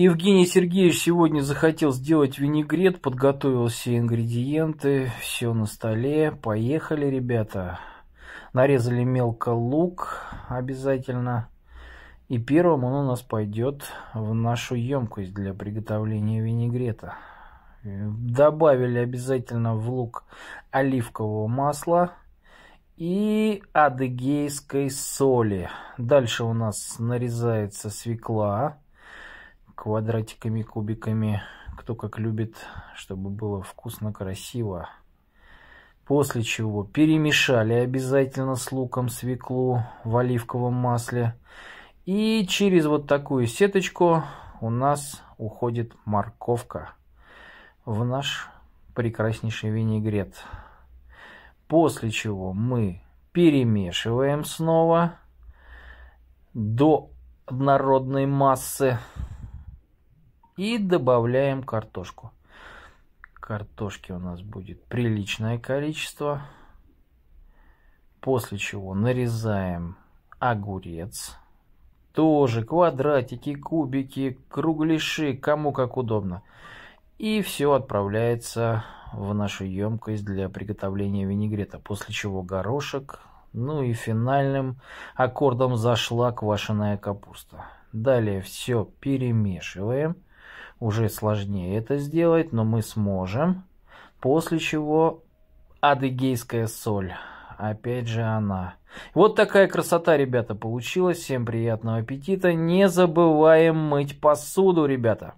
Евгений Сергеевич сегодня захотел сделать винегрет, подготовил все ингредиенты, все на столе. Поехали, ребята. Нарезали мелко лук обязательно. И первым он у нас пойдет в нашу емкость для приготовления винегрета. Добавили обязательно в лук оливкового масла и адыгейской соли. Дальше у нас нарезается свекла квадратиками, кубиками, кто как любит, чтобы было вкусно, красиво. После чего перемешали обязательно с луком свеклу в оливковом масле. И через вот такую сеточку у нас уходит морковка в наш прекраснейший винегрет. После чего мы перемешиваем снова до однородной массы. И добавляем картошку. Картошки у нас будет приличное количество. После чего нарезаем огурец. Тоже квадратики, кубики, кругляши, кому как удобно. И все отправляется в нашу емкость для приготовления винегрета, после чего горошек, ну и финальным аккордом зашла квашеная капуста. Далее все перемешиваем уже сложнее это сделать, но мы сможем. После чего адыгейская соль. Опять же она. Вот такая красота, ребята, получилась. Всем приятного аппетита. Не забываем мыть посуду, ребята.